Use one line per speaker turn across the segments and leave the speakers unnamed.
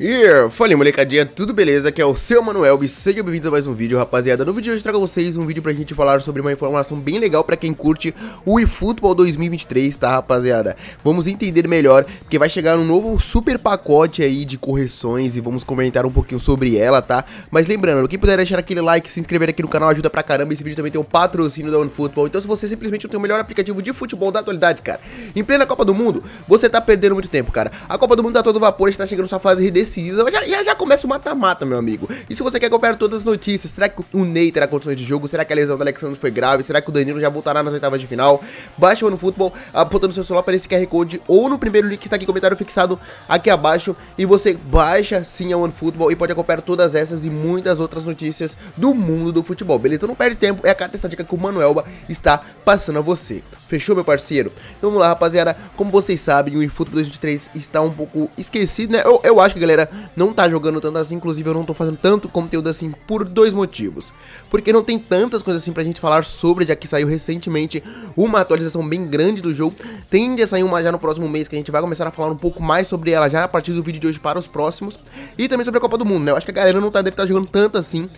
Yeah! Fala molecadinha, tudo beleza? Aqui é o seu Manuel e sejam bem-vindos a mais um vídeo, rapaziada. No vídeo de hoje trago a vocês um vídeo pra gente falar sobre uma informação bem legal pra quem curte o eFootball 2023, tá rapaziada? Vamos entender melhor, porque vai chegar um novo super pacote aí de correções e vamos comentar um pouquinho sobre ela, tá? Mas lembrando, quem puder deixar aquele like, se inscrever aqui no canal ajuda pra caramba, esse vídeo também tem o um patrocínio da OneFootball, então se você simplesmente não tem o melhor aplicativo de futebol da atualidade, cara, em plena Copa do Mundo, você tá perdendo muito tempo, cara. A Copa do Mundo tá todo vapor, está chegando sua fase de e Já, já, já começa o mata-mata, meu amigo. E se você quer acompanhar todas as notícias, será que o Ney terá condições de jogo? Será que a lesão do Alexandre foi grave? Será que o Danilo já voltará nas oitavas de final? Baixa o no futebol, apontando seu celular para esse QR Code ou no primeiro link que está aqui, comentário fixado aqui abaixo. E você baixa sim a OneFootball e pode acompanhar todas essas e muitas outras notícias do mundo do futebol, beleza? Então não perde tempo, é a carta essa dica que o Manuelba está passando a você. Fechou, meu parceiro? Então, vamos lá, rapaziada. Como vocês sabem, o eFootball 2023 está um pouco esquecido, né? Eu, eu acho que galera galera não tá jogando tanto assim, inclusive eu não tô fazendo tanto conteúdo assim por dois motivos. Porque não tem tantas coisas assim pra gente falar sobre, já que saiu recentemente uma atualização bem grande do jogo. Tende a sair uma já no próximo mês, que a gente vai começar a falar um pouco mais sobre ela já a partir do vídeo de hoje para os próximos. E também sobre a Copa do Mundo, né? Eu acho que a galera não tá, deve estar tá jogando tanto assim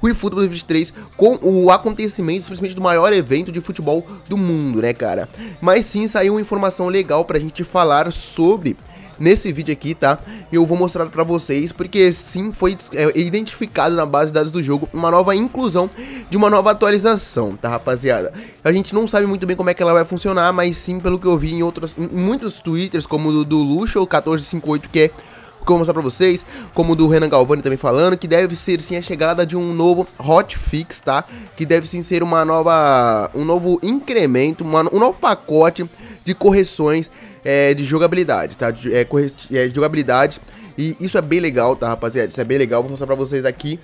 o eFootball 2023 com o acontecimento, simplesmente do maior evento de futebol do mundo, né, cara? Mas sim, saiu uma informação legal pra gente falar sobre nesse vídeo aqui, tá? E eu vou mostrar pra vocês, porque sim, foi é, identificado na base de dados do jogo uma nova inclusão de uma nova atualização, tá, rapaziada? A gente não sabe muito bem como é que ela vai funcionar, mas sim, pelo que eu vi em outros, em muitos twitters, como o do, do Luxo 1458, que é que eu vou mostrar pra vocês, como do Renan Galvani também falando, que deve ser sim a chegada de um novo hotfix, tá? Que deve sim ser uma nova, um novo incremento, uma, um novo pacote de correções é, de jogabilidade, tá? De, é, corre... é, jogabilidade. E isso é bem legal, tá, rapaziada? Isso é bem legal. Vou mostrar pra vocês aqui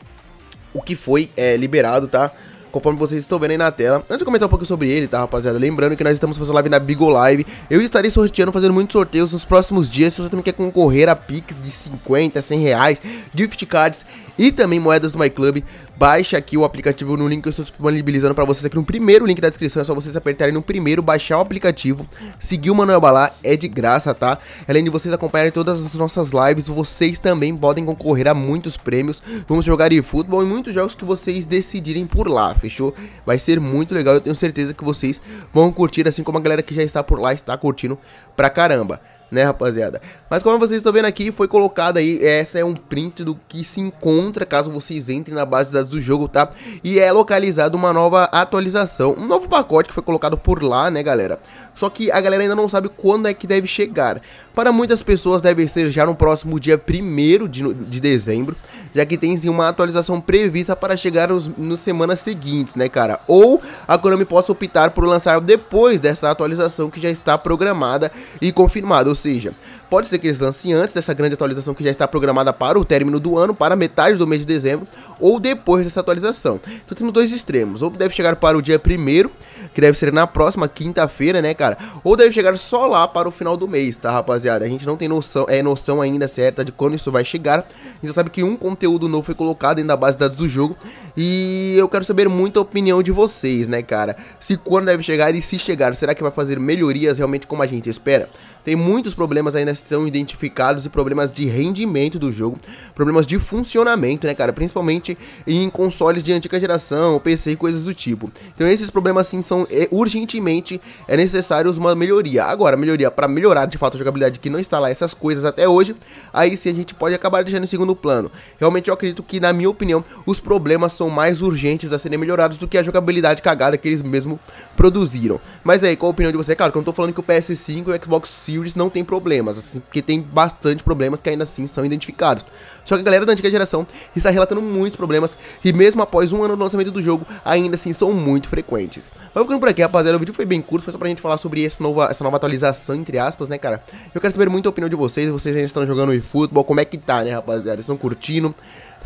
o que foi é, liberado, tá? conforme vocês estão vendo aí na tela. Antes de comentar um pouco sobre ele, tá, rapaziada? Lembrando que nós estamos fazendo live na Bigo Live. Eu estarei sorteando, fazendo muitos sorteios nos próximos dias. Se você também quer concorrer a Pix de 50, 100 reais, gift cards e também moedas do MyClub, baixe aqui o aplicativo no link que eu estou disponibilizando para vocês aqui no primeiro link da descrição, é só vocês apertarem no primeiro, baixar o aplicativo, seguir o Manuel Balá, é de graça, tá? Além de vocês acompanharem todas as nossas lives, vocês também podem concorrer a muitos prêmios, vamos jogar de futebol e muitos jogos que vocês decidirem por lá, fechou? Vai ser muito legal, eu tenho certeza que vocês vão curtir, assim como a galera que já está por lá está curtindo pra caramba né, rapaziada? Mas como vocês estão vendo aqui, foi colocado aí, essa é um print do que se encontra caso vocês entrem na base de dados do jogo, tá? E é localizado uma nova atualização, um novo pacote que foi colocado por lá, né, galera? Só que a galera ainda não sabe quando é que deve chegar. Para muitas pessoas deve ser já no próximo dia 1 de, de dezembro, já que tem sim uma atualização prevista para chegar nos, nas semanas seguintes, né, cara? Ou a Konami possa optar por lançar depois dessa atualização que já está programada e confirmada, ou seja, pode ser que eles lancem antes dessa grande atualização que já está programada para o término do ano, para metade do mês de dezembro, ou depois dessa atualização. Então temos dois extremos, ou deve chegar para o dia primeiro, que deve ser na próxima quinta-feira, né, cara? Ou deve chegar só lá para o final do mês, tá, rapaziada? A gente não tem noção, é noção ainda certa de quando isso vai chegar. A gente já sabe que um conteúdo novo foi colocado ainda na base de dados do jogo e eu quero saber muita opinião de vocês, né, cara? Se quando deve chegar e se chegar, será que vai fazer melhorias realmente como a gente espera? Tem muito muitos problemas ainda estão identificados e problemas de rendimento do jogo, problemas de funcionamento, né, cara? Principalmente em consoles de antiga geração, PC e coisas do tipo. Então esses problemas sim são é, urgentemente é necessário uma melhoria. Agora, melhoria para melhorar de fato a jogabilidade que não está lá essas coisas até hoje, aí sim a gente pode acabar deixando em segundo plano. Realmente eu acredito que na minha opinião, os problemas são mais urgentes a serem melhorados do que a jogabilidade cagada que eles mesmo produziram. Mas aí, qual a opinião de você? Claro que eu não tô falando que o PS5 e o Xbox Series não tem problemas, assim, porque tem bastante problemas que ainda assim são identificados. Só que a galera da antiga geração está relatando muitos problemas e mesmo após um ano do lançamento do jogo, ainda assim são muito frequentes. Mas ficando por aqui, rapaziada, o vídeo foi bem curto, foi só pra gente falar sobre esse nova, essa nova atualização, entre aspas, né, cara? Eu quero saber muito a opinião de vocês, vocês ainda estão jogando eFootball, como é que tá, né, rapaziada? Estão curtindo?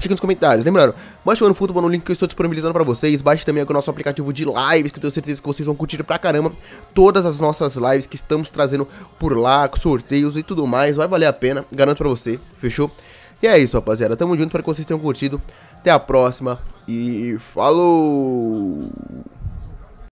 fica nos comentários. Lembrando, baixe o ano futebol no link que eu estou disponibilizando para vocês. Baixe também o nosso aplicativo de lives, que eu tenho certeza que vocês vão curtir pra caramba todas as nossas lives que estamos trazendo por lá, sorteios e tudo mais. Vai valer a pena, garanto pra você, fechou? E é isso, rapaziada. Tamo junto, espero que vocês tenham curtido. Até a próxima e falou!